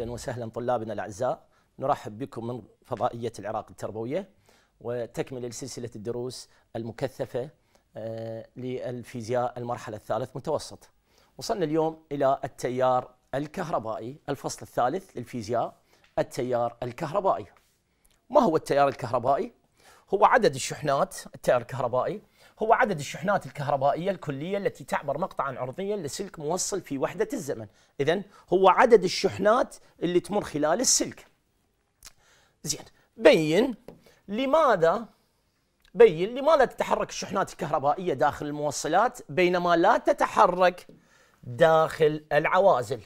أهلا وسهلا طلابنا الأعزاء نرحب بكم من فضائية العراق التربوية وتكمل لسلسلة الدروس المكثفة آه، للفيزياء المرحلة الثالث متوسط وصلنا اليوم إلى التيار الكهربائي الفصل الثالث للفيزياء التيار الكهربائي ما هو التيار الكهربائي؟ هو عدد الشحنات التيار الكهربائي هو عدد الشحنات الكهربائية الكلية التي تعبر مقطعا عرضيا لسلك موصل في وحدة الزمن إذا هو عدد الشحنات اللي تمر خلال السلك زين بين لماذا بين لماذا تتحرك الشحنات الكهربائية داخل الموصلات بينما لا تتحرك داخل العوازل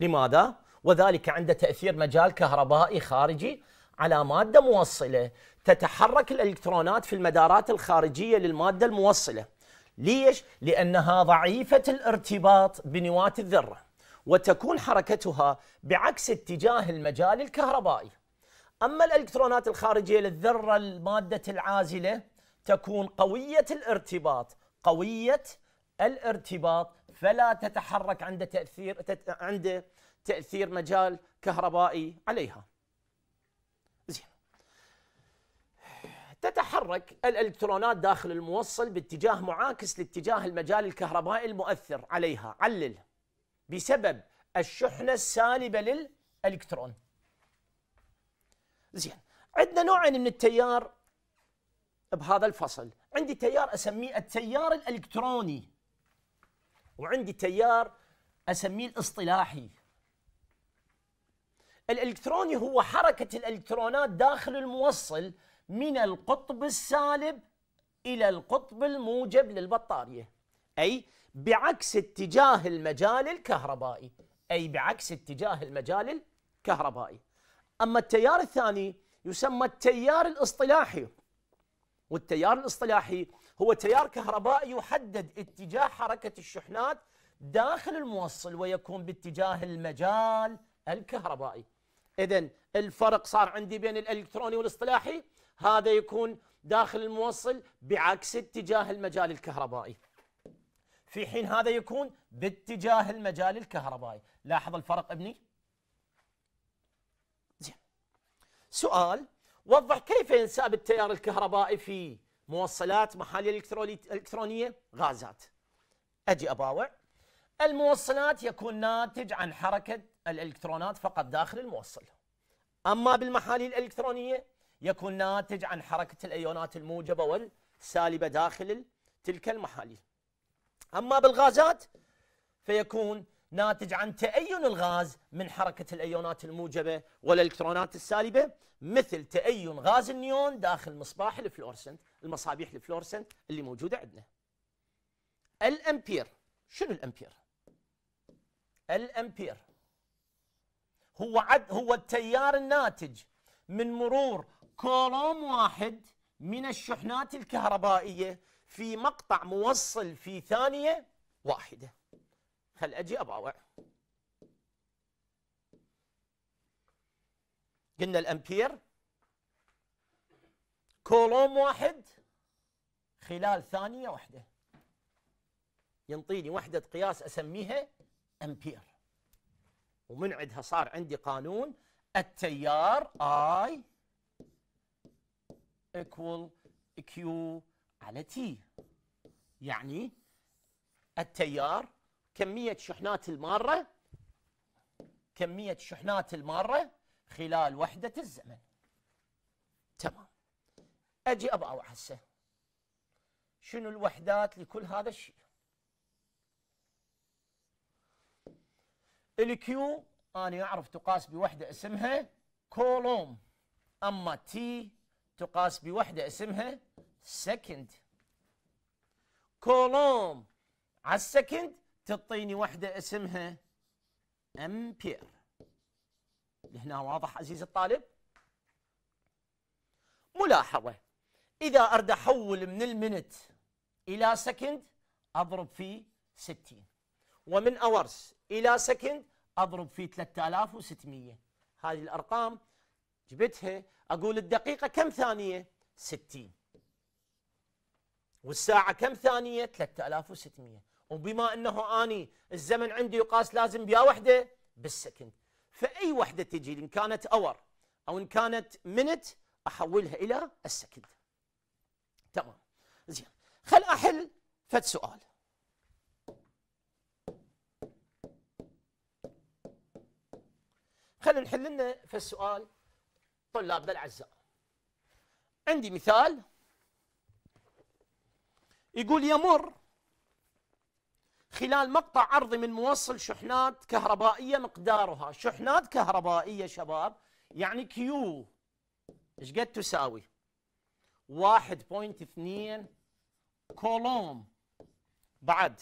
لماذا؟ وذلك عند تأثير مجال كهربائي خارجي على مادة موصلة تتحرك الالكترونات في المدارات الخارجيه للماده الموصله ليش لانها ضعيفه الارتباط بنواه الذره وتكون حركتها بعكس اتجاه المجال الكهربائي اما الالكترونات الخارجيه للذره الماده العازله تكون قويه الارتباط قويه الارتباط فلا تتحرك عند تاثير عند تاثير مجال كهربائي عليها تتحرك الالكترونات داخل الموصل باتجاه معاكس لاتجاه المجال الكهربائي المؤثر عليها علل بسبب الشحنه السالبه للالكترون زين عندنا نوعين من التيار بهذا الفصل عندي تيار اسميه التيار الالكتروني وعندي تيار اسميه الاصطلاحي الالكتروني هو حركه الالكترونات داخل الموصل من القطب السالب إلى القطب الموجب للبطارية أي بعكس اتجاه المجال الكهربائي أي بعكس اتجاه المجال الكهربائي أما التيار الثاني يسمى التيار الاصطلاحي والتيار الاصطلاحي هو تيار كهربائي يحدد اتجاه حركة الشحنات داخل الموصل ويكون باتجاه المجال الكهربائي إذا الفرق صار عندي بين الإلكتروني والاصطلاحي هذا يكون داخل الموصل بعكس اتجاه المجال الكهربائي في حين هذا يكون باتجاه المجال الكهربائي لاحظ الفرق ابني زين سؤال وضح كيف ينساب التيار الكهربائي في موصلات محالية الإلكترونية غازات أجي أباوع الموصلات يكون ناتج عن حركة الإلكترونات فقط داخل الموصل أما بالمحاليل الإلكترونية يكون ناتج عن حركة الأيونات الموجبة والسالبة داخل تلك المحاليل أما بالغازات فيكون ناتج عن تأين الغاز من حركة الأيونات الموجبة والإلكترونات السالبة مثل تأين غاز النيون داخل مصباح الفلورسنت المصابيح الفلورسنت اللي موجودة عندنا الأمبير شنو الأمبير؟ الأمبير هو عد هو التيار الناتج من مرور كولوم واحد من الشحنات الكهربائية في مقطع موصل في ثانية واحدة هل أجي أباوع قلنا الأمبير كولوم واحد خلال ثانية واحدة ينطيني وحدة قياس أسميها أمبير ومن عندها صار عندي قانون التيار آي equal Q على T يعني التيار كمية شحنات المارة كمية شحنات المارة خلال وحدة الزمن تمام أجي أبقى وحسه شنو الوحدات لكل هذا الشيء الكيو أنا أعرف تقاس بوحدة اسمها كولوم أما تي تقاس بوحدة اسمها سكند كولوم على السكند تعطيني وحدة اسمها أمبير هنا واضح عزيزي الطالب ملاحظة إذا أرد أحول من المنت إلى سكند أضرب في 60 ومن أورس إلى سكند أضرب في 3600 هذه الأرقام جبتها اقول الدقيقه كم ثانيه 60 والساعه كم ثانيه 3600 وبما انه اني الزمن عندي يقاس لازم بيا وحده بالسكند فاي وحده تجي ان كانت اور او ان كانت منت احولها الى السكند تمام زين خل احل فد سؤال خلينا نحل لنا في السؤال طلابنا الاعزاء عندي مثال يقول يمر خلال مقطع عرضي من موصل شحنات كهربائيه مقدارها شحنات كهربائيه شباب يعني كيو ايش قد تساوي 1.2 كولوم بعد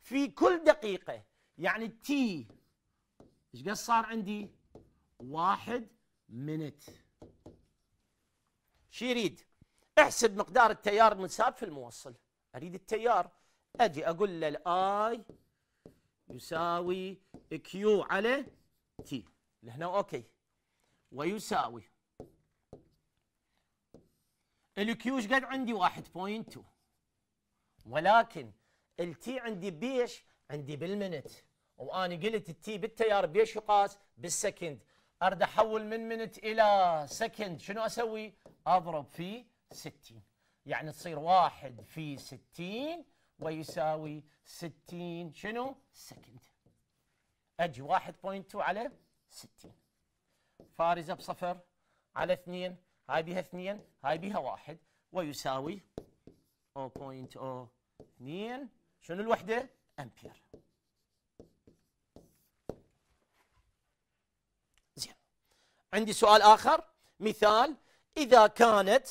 في كل دقيقه يعني تي ايش قد صار عندي 1 منت شو يريد؟ احسب مقدار التيار المنساب في الموصل اريد التيار اجي اقول له الاي يساوي كيو على تي لهنا اوكي ويساوي الكيو ايش قد عندي 1.2 ولكن التي عندي بيش عندي بالمنت واني قلت التي بالتيار بيش يقاس بالسكند اريد احول من منت الى سكند شنو اسوي؟ اضرب في 60 يعني تصير واحد في 60 ويساوي 60 شنو؟ سكند اجي 1.2 على 60 فارزه بصفر على 2 هاي بها 2 هاي بها 1 ويساوي 0.02 شنو الوحده؟ امبير عندي سؤال آخر مثال إذا كانت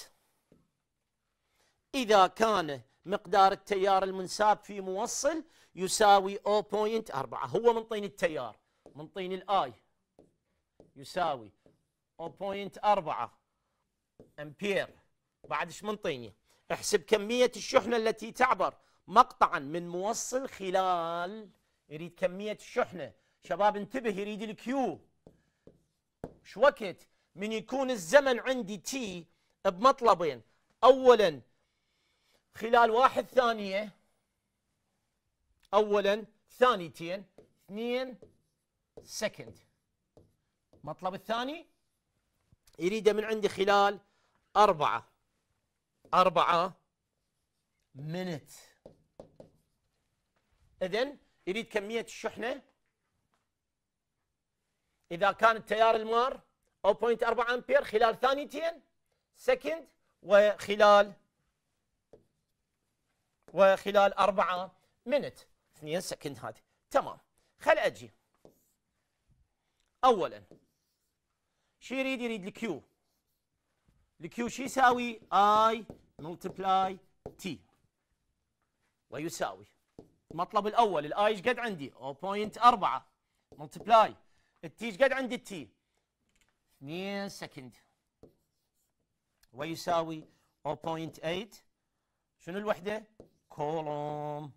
إذا كان مقدار التيار المنساب في موصل يساوي 0.4 هو من طين التيار من طين الآي يساوي 0.4 أمبير بعد ايش من طيني احسب كمية الشحنة التي تعبر مقطعا من موصل خلال يريد كمية الشحنة شباب انتبه يريد الكيو شو وقت من يكون الزمن عندي تي بمطلبين اولا خلال واحد ثانيه اولا ثانيتين اثنين سكند المطلب الثاني يريده من عندي خلال أربعة أربعة منت إذن يريد كمية الشحنة إذا كان التيار المار 0.4 أمبير خلال ثانيتين سكند وخلال وخلال 4 منت 2 سكند هذه تمام خل أجي أولا شو يريد يريد الكيو الكيو شو يساوي اي ملتبلاي تي ويساوي المطلب الاول الاي ايش قد عندي 0.4 ملتبلاي التي ايش قد عندي التي 2 سكند ويساوي 0.8 شنو الوحده كولوم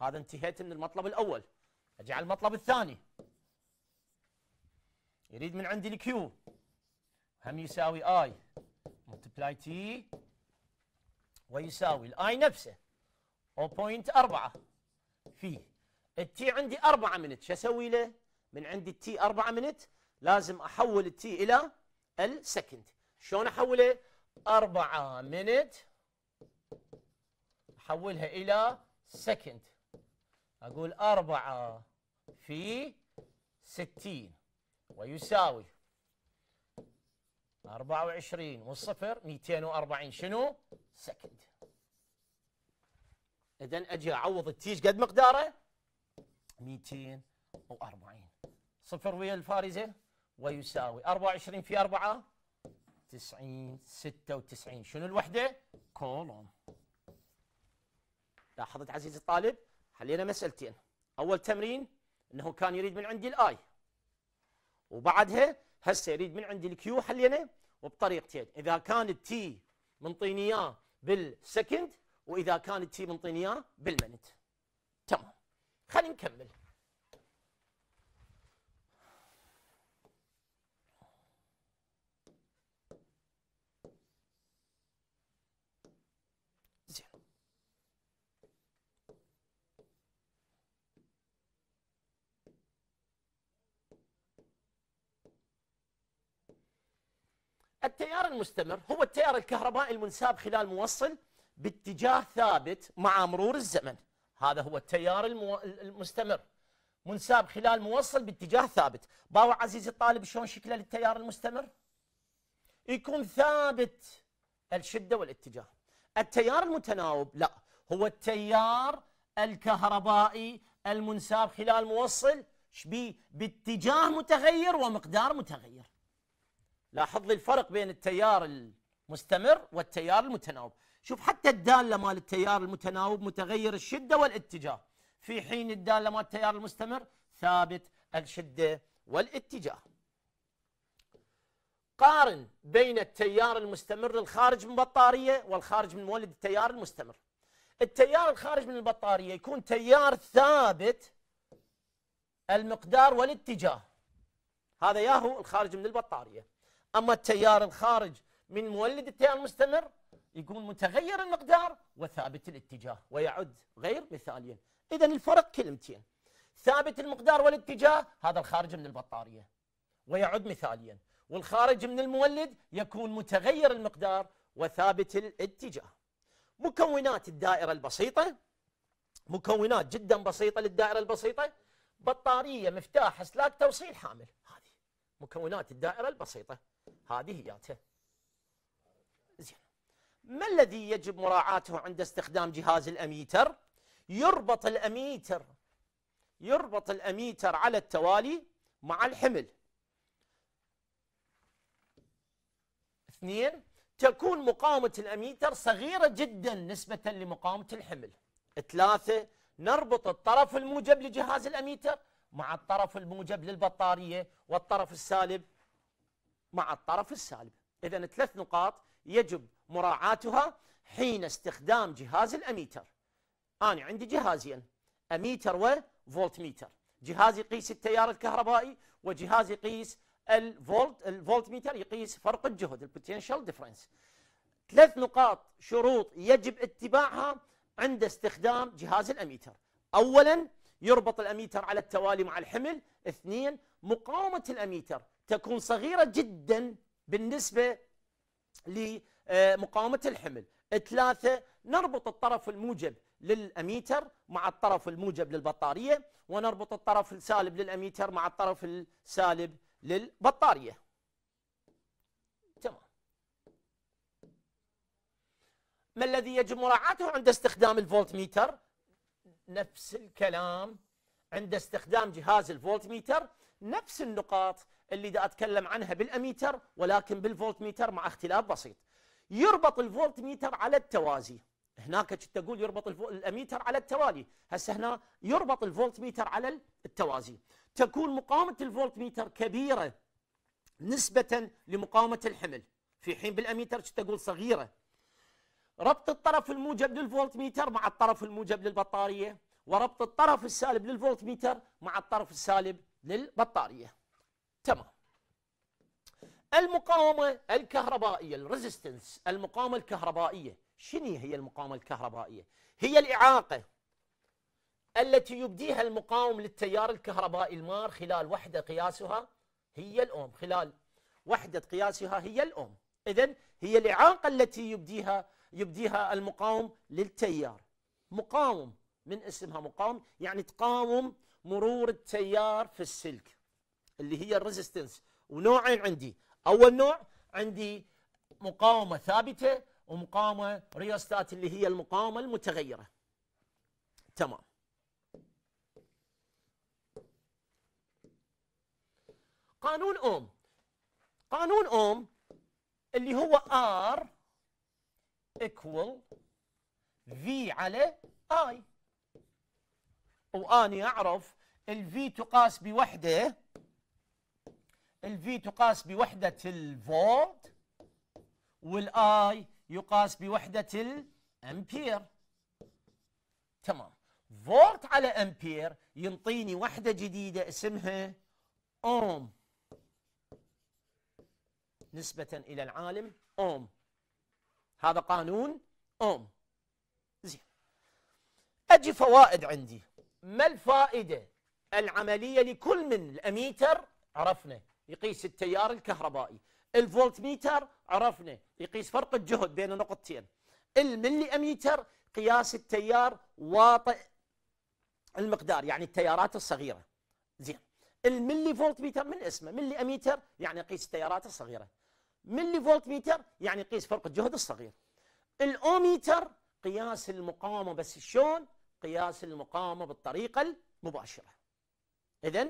هذا انتهيت من المطلب الاول اجي على المطلب الثاني يريد من عندي الكيو هم يساوي اي ملتبلاي تي ويساوي الاي نفسه 0.4 في التي عندي 4 منت شو اسوي له؟ من عندي التي 4 منت لازم احول التي الى السكند شلون احوله 4 منت احولها الى سكند اقول 4 في 60 ويساوي 24 والصفر 240 شنو سكند اذا اجي اعوض التيج قد مقداره 200 و40 صفر ويا الفارزة ويساوي 24 في 4 90 96 شنو الوحدة؟ كولوم لاحظت عزيزي الطالب حلينا مسألتين أول تمرين أنه كان يريد من عندي الآي وبعدها هسه يريد من عندي الكيو حلينا وبطريقتين إذا كان التي منطيني إياه بالسكند وإذا كان التي منطيني إياه بالمنت تمام خلينا نكمل التيار المستمر هو التيار الكهربائي المنساب خلال موصل باتجاه ثابت مع مرور الزمن هذا هو التيار المو... المستمر منساب خلال موصل باتجاه ثابت باوع عزيزي الطالب شلون شكله للتيار المستمر يكون ثابت الشدة والاتجاه التيار المتناوب لا هو التيار الكهربائي المنساب خلال موصل شبيه باتجاه متغير ومقدار متغير لاحظ لي الفرق بين التيار المستمر والتيار المتناوب شوف حتى الداله مال التيار المتناوب متغير الشده والاتجاه في حين الداله مال التيار المستمر ثابت الشده والاتجاه قارن بين التيار المستمر الخارج من البطاريه والخارج من مولد التيار المستمر التيار الخارج من البطاريه يكون تيار ثابت المقدار والاتجاه هذا ياهو الخارج من البطاريه أما التيار الخارج من مولد التيار المستمر يكون متغير المقدار وثابت الاتجاه ويعد غير مثاليا إذا الفرق كلمتين ثابت المقدار والاتجاه هذا الخارج من البطارية ويعد مثاليا والخارج من المولد يكون متغير المقدار وثابت الاتجاه مكونات الدائرة البسيطة مكونات جدا بسيطة للدائرة البسيطة بطارية مفتاح اسلاك توصيل حامل هذه مكونات الدائرة البسيطة هذه جاته زين ما الذي يجب مراعاته عند استخدام جهاز الأميتر يربط الأميتر يربط الأميتر على التوالي مع الحمل اثنين تكون مقاومة الأميتر صغيرة جدا نسبة لمقاومة الحمل ثلاثة نربط الطرف الموجب لجهاز الأميتر مع الطرف الموجب للبطارية والطرف السالب مع الطرف السالب إذا ثلاث نقاط يجب مراعاتها حين استخدام جهاز الأميتر أنا عندي جهازين أميتر وفولتميتر جهاز يقيس التيار الكهربائي وجهاز يقيس الفولت الفولتميتر يقيس فرق الجهد البوتنشال ديفرنس ثلاث نقاط شروط يجب اتباعها عند استخدام جهاز الاميتر اولا يربط الاميتر على التوالي مع الحمل اثنين مقاومه الاميتر تكون صغيرة جدا بالنسبة لمقاومة الحمل ثلاثة نربط الطرف الموجب للأميتر مع الطرف الموجب للبطارية ونربط الطرف السالب للأميتر مع الطرف السالب للبطارية تمام ما الذي يجب مراعاته عند استخدام الفولت ميتر نفس الكلام عند استخدام جهاز الفولت ميتر نفس النقاط اللي دا أتكلم عنها بالأميتر ولكن بالفولت ميتر مع اختلاف بسيط يربط الفولت ميتر على التوازي هناك كنت أقول يربط الأميتر على التوالي هسه هنا يربط الفولت ميتر على التوازي تكون مقاومة الفولت ميتر كبيرة نسبة لمقاومة الحمل في حين بالأميتر كنت أقول صغيرة ربط الطرف الموجب للفولت ميتر مع الطرف الموجب للبطارية وربط الطرف السالب للفولت ميتر مع الطرف السالب للبطارية تمام المقاومة الكهربائية الريزيستنس المقاومة الكهربائية شنو هي المقاومة الكهربائية؟ هي الإعاقة التي يبديها المقاوم للتيار الكهربائي المار خلال وحدة قياسها هي الأوم خلال وحدة قياسها هي الأوم إذا هي الإعاقة التي يبديها يبديها المقاوم للتيار مقاوم من اسمها مقاوم يعني تقاوم مرور التيار في السلك اللي هي الريزيستنس ونوعين عندي اول نوع عندي مقاومه ثابته ومقاومه ريوستات اللي هي المقاومه المتغيره تمام قانون اوم قانون اوم اللي هو ار ايكوال في على اي واني اعرف الفي تقاس بوحده الفي تقاس بوحدة الفولت والاي يقاس بوحدة الامبير تمام فولت على امبير ينطيني وحدة جديدة اسمها اوم نسبة الى العالم اوم هذا قانون اوم زين اجي فوائد عندي ما الفائدة العملية لكل من الاميتر عرفنا يقيس التيار الكهربائي الفولت ميتر عرفنا يقيس فرق الجهد بين نقطتين الملي اميتر قياس التيار واطئ المقدار يعني التيارات الصغيره زين الملي فولت ميتر من اسمه ملي اميتر يعني يقيس التيارات الصغيره ملي فولت ميتر يعني يقيس فرق الجهد الصغير الاوميتر قياس المقاومه بس شلون قياس المقاومه بالطريقه المباشره اذا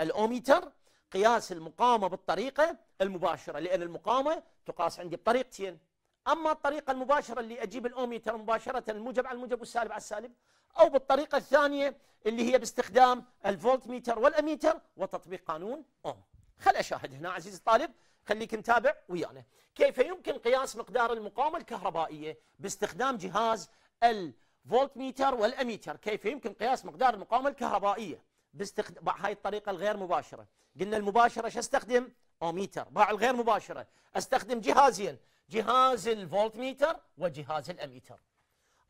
الاوميتر قياس المقاومه بالطريقة المباشرة لأن المقاومه تقاس عندي بطريقتين أما الطريقة المباشرة اللي أجيب الأوميتر مباشرة الموجب على الموجب والسالب على السالب أو بالطريقة الثانية اللي هي باستخدام الفولت ميتر والأميتر وتطبيق قانون أوم خل أشاهد هنا عزيزي الطالب خليك نتابع ويانا كيف يمكن قياس مقدار المقاومة الكهربائية باستخدام جهاز الفولت ميتر والأميتر كيف يمكن قياس مقدار المقاومة الكهربائية باستخدام هاي الطريقه الغير مباشره قلنا المباشره شو استخدم اوميتر باع الغير مباشره استخدم جهازين جهاز الفولت ميتر وجهاز الاميتر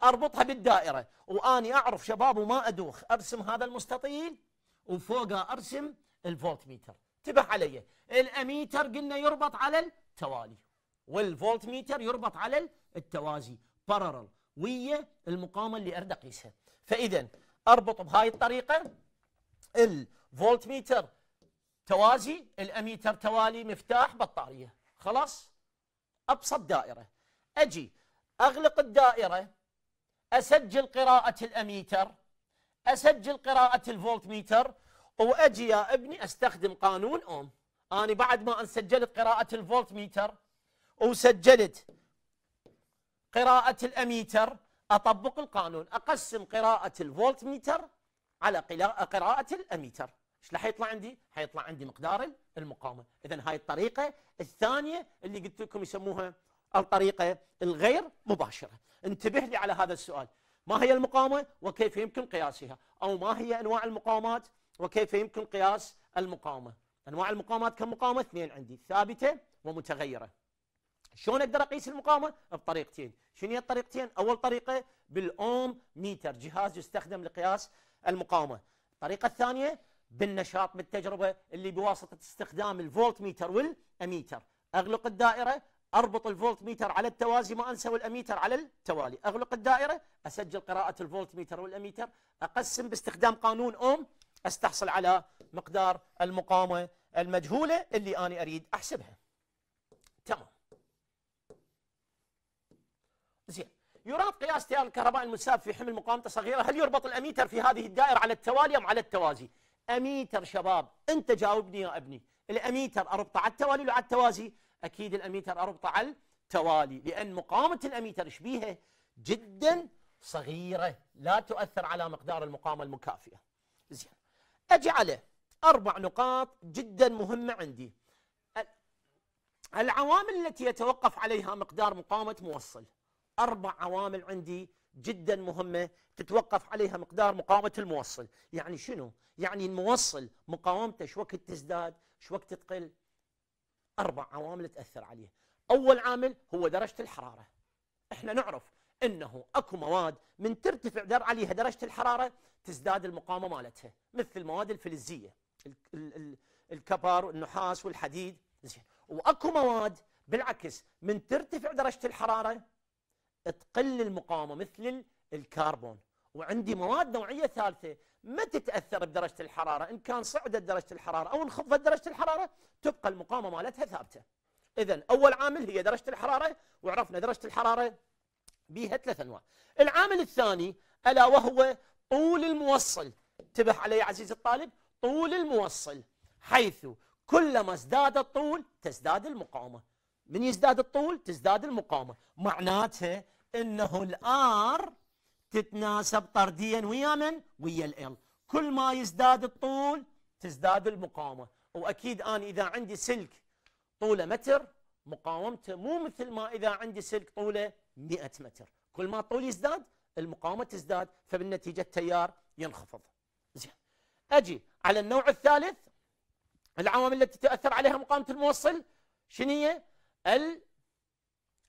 اربطها بالدائره واني اعرف شباب وما ادوخ ارسم هذا المستطيل وفوقه ارسم الفولت ميتر انتبه علي الاميتر قلنا يربط على التوالي والفولت ميتر يربط على التوازي بارل ويا المقاومه اللي اريد اقيسها فاذا اربط بهاي الطريقه الفولت ميتر توازي الاميتر توالي مفتاح بطاريه خلاص ابسط دائره اجي اغلق الدائره اسجل قراءه الاميتر اسجل قراءه الفولت ميتر واجي يا ابني استخدم قانون اوم انا بعد ما ان سجلت قراءه الفولت ميتر وسجلت قراءه الاميتر اطبق القانون اقسم قراءه الفولت ميتر على قراءة الأميتر ايش راح يطلع عندي؟ حيطلع عندي مقدار المقاومة إذا هاي الطريقة الثانية اللي قلت لكم يسموها الطريقة الغير مباشرة انتبه لي على هذا السؤال ما هي المقاومة وكيف يمكن قياسها أو ما هي أنواع المقاومات وكيف يمكن قياس المقاومة أنواع المقاومات كم مقاومة؟ اثنين عندي ثابتة ومتغيرة شلون اقدر اقيس المقاومه؟ بطريقتين، شنو هي الطريقتين؟ اول طريقه بالاوم ميتر، جهاز يستخدم لقياس المقاومه الطريقه الثانيه بالنشاط بالتجربه اللي بواسطه استخدام الفولت ميتر والاميتر اغلق الدائره اربط الفولت ميتر على التوازي ما انسى والاميتر على التوالي اغلق الدائره اسجل قراءه الفولت ميتر والاميتر اقسم باستخدام قانون اوم استحصل على مقدار المقاومه المجهوله اللي انا اريد احسبها تمام يراد قياس تيار الكهرباء المساب في حمل مقاومته صغيرة هل يربط الأميتر في هذه الدائرة على التوالي أم على التوازي أميتر شباب أنت جاوبني يا ابني الأميتر أربطه على التوالي ولا على التوازي أكيد الأميتر أربطه على التوالي لأن مقاومة الأميتر شبيهة جدا صغيرة لا تؤثر على مقدار المقاومة المكافئة زين أجي على أربع نقاط جدا مهمة عندي العوامل التي يتوقف عليها مقدار مقاومة موصل أربع عوامل عندي جدا مهمة تتوقف عليها مقدار مقاومة الموصل يعني شنو؟ يعني الموصل مقاومته شو وقت تزداد شو وقت تقل أربع عوامل تأثر عليه أول عامل هو درجة الحرارة احنا نعرف انه اكو مواد من ترتفع در عليها درجه الحراره تزداد المقاومه مالتها مثل المواد الفلزيه الكبر والنحاس والحديد زين واكو مواد بالعكس من ترتفع درجه الحراره تقل المقاومه مثل الكربون وعندي مواد نوعيه ثالثه ما تتاثر بدرجه الحراره ان كان صعدت درجه الحراره او انخفضت درجه الحراره تبقى المقاومه مالتها ثابته اذا اول عامل هي درجه الحراره وعرفنا درجه الحراره بها ثلاث انواع العامل الثاني الا وهو طول الموصل انتبه علي عزيزي الطالب طول الموصل حيث كلما ازداد الطول تزداد المقاومه من يزداد الطول تزداد المقاومه معناتها انه الار تتناسب طرديا ويا من؟ ويا ال كل ما يزداد الطول تزداد المقاومه واكيد انا اذا عندي سلك طوله متر مقاومته مو مثل ما اذا عندي سلك طوله 100 متر كل ما الطول يزداد المقاومه تزداد فبالنتيجه التيار ينخفض زين اجي على النوع الثالث العوامل التي تؤثر عليها مقاومه الموصل شنو هي؟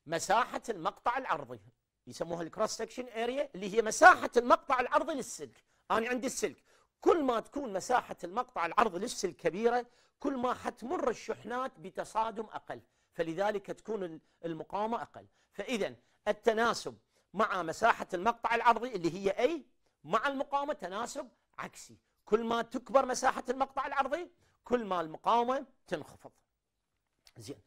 مساحة المقطع العرضي يسموها الكروس سكشن اريا اللي هي مساحة المقطع العرضي للسلك أنا عندي السلك كل ما تكون مساحة المقطع العرضي للسلك كبيرة كل ما حتمر الشحنات بتصادم أقل فلذلك تكون المقاومة أقل فإذا التناسب مع مساحة المقطع العرضي اللي هي أي مع المقاومة تناسب عكسي كل ما تكبر مساحة المقطع العرضي كل ما المقاومة تنخفض زين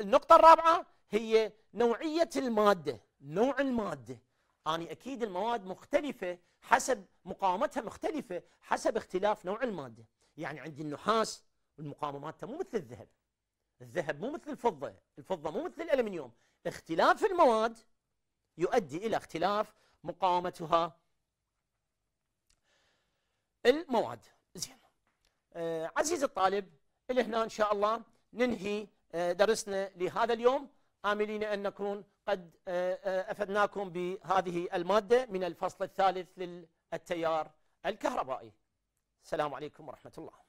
النقطة الرابعة هي نوعية المادة نوع المادة أنا أكيد المواد مختلفة حسب مقاومتها مختلفة حسب اختلاف نوع المادة يعني عندي النحاس المقاومة مو مثل الذهب الذهب مو مثل الفضة الفضة مو مثل الألمنيوم اختلاف المواد يؤدي إلى اختلاف مقاومتها المواد زين آه عزيز الطالب اللي هنا إن شاء الله ننهي آه، درسنا لهذا اليوم آملين أن نكون قد آه، آه، أفدناكم بهذه المادة من الفصل الثالث للتيار الكهربائي السلام عليكم ورحمة الله